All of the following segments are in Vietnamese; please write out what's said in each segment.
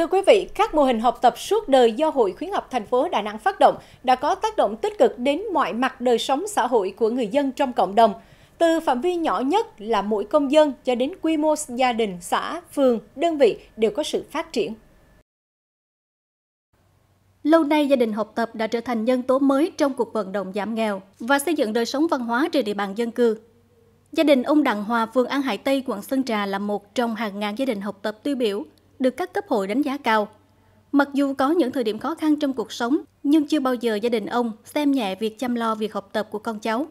Thưa quý vị, các mô hình học tập suốt đời do Hội khuyến học thành phố Đà Nẵng phát động đã có tác động tích cực đến mọi mặt đời sống xã hội của người dân trong cộng đồng, từ phạm vi nhỏ nhất là mỗi công dân cho đến quy mô gia đình, xã, phường, đơn vị đều có sự phát triển. Lâu nay, gia đình học tập đã trở thành nhân tố mới trong cuộc vận động giảm nghèo và xây dựng đời sống văn hóa trên địa bàn dân cư. Gia đình ông Đặng Hòa, phường An Hải Tây, quận Sơn Trà là một trong hàng ngàn gia đình học tập tiêu biểu – được các cấp hội đánh giá cao. Mặc dù có những thời điểm khó khăn trong cuộc sống, nhưng chưa bao giờ gia đình ông xem nhẹ việc chăm lo việc học tập của con cháu.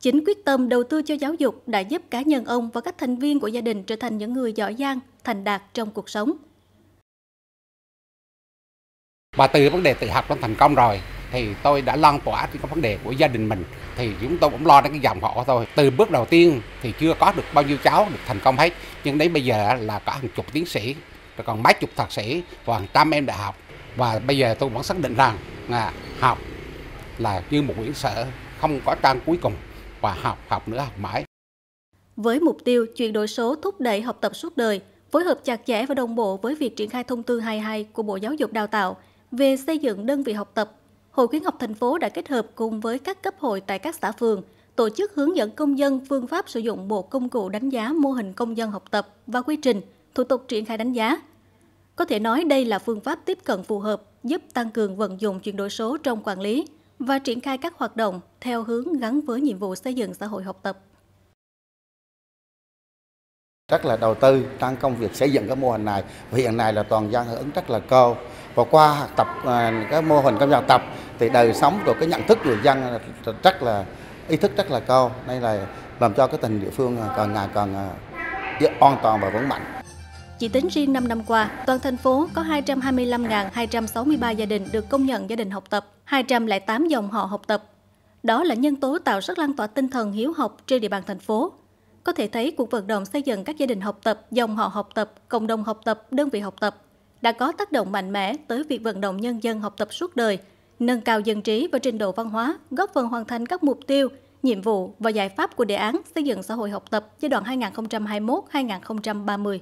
Chính quyết tâm đầu tư cho giáo dục đã giúp cá nhân ông và các thành viên của gia đình trở thành những người giỏi giang, thành đạt trong cuộc sống. Và từ vấn đề tự học nó thành công rồi thì tôi đã lan tỏa những cái vấn đề của gia đình mình thì chúng tôi cũng lo đến cái dòng họ thôi. Từ bước đầu tiên thì chưa có được bao nhiêu cháu được thành công hết nhưng đấy bây giờ là cả hàng chục tiến sĩ rồi còn mấy chục thạc sĩ và hàng trăm em đại học và bây giờ tôi vẫn xác định rằng là học là như một quyển sở không có trang cuối cùng và học học nữa học mãi với mục tiêu chuyển đổi số thúc đẩy học tập suốt đời phối hợp chặt chẽ và đồng bộ với việc triển khai thông tư 22 của Bộ Giáo dục Đào tạo về xây dựng đơn vị học tập. Hội khuyến học thành phố đã kết hợp cùng với các cấp hội tại các xã phường tổ chức hướng dẫn công dân phương pháp sử dụng bộ công cụ đánh giá mô hình công dân học tập và quy trình, thủ tục triển khai đánh giá, có thể nói đây là phương pháp tiếp cận phù hợp giúp tăng cường vận dụng chuyển đổi số trong quản lý và triển khai các hoạt động theo hướng gắn với nhiệm vụ xây dựng xã hội học tập. Rất là đầu tư tăng công việc xây dựng các mô hình này. hiện nay là toàn dân hưởng ứng rất là cao. Và qua học tập à, các mô hình công dân tập thì đời sống rồi cái nhận thức người dân rất là ý thức rất là cao. Đây là làm cho cái tình địa phương càng ngày càng à, an toàn và vững mạnh. Chỉ tính riêng 5 năm qua, toàn thành phố có 225.263 gia đình được công nhận gia đình học tập, 208 dòng họ học tập. Đó là nhân tố tạo sức lan tỏa tinh thần hiếu học trên địa bàn thành phố. Có thể thấy cuộc vận động xây dựng các gia đình học tập, dòng họ học tập, cộng đồng học tập, đơn vị học tập đã có tác động mạnh mẽ tới việc vận động nhân dân học tập suốt đời, nâng cao dân trí và trình độ văn hóa, góp phần hoàn thành các mục tiêu, nhiệm vụ và giải pháp của đề án xây dựng xã hội học tập giai đoạn 2021-2030.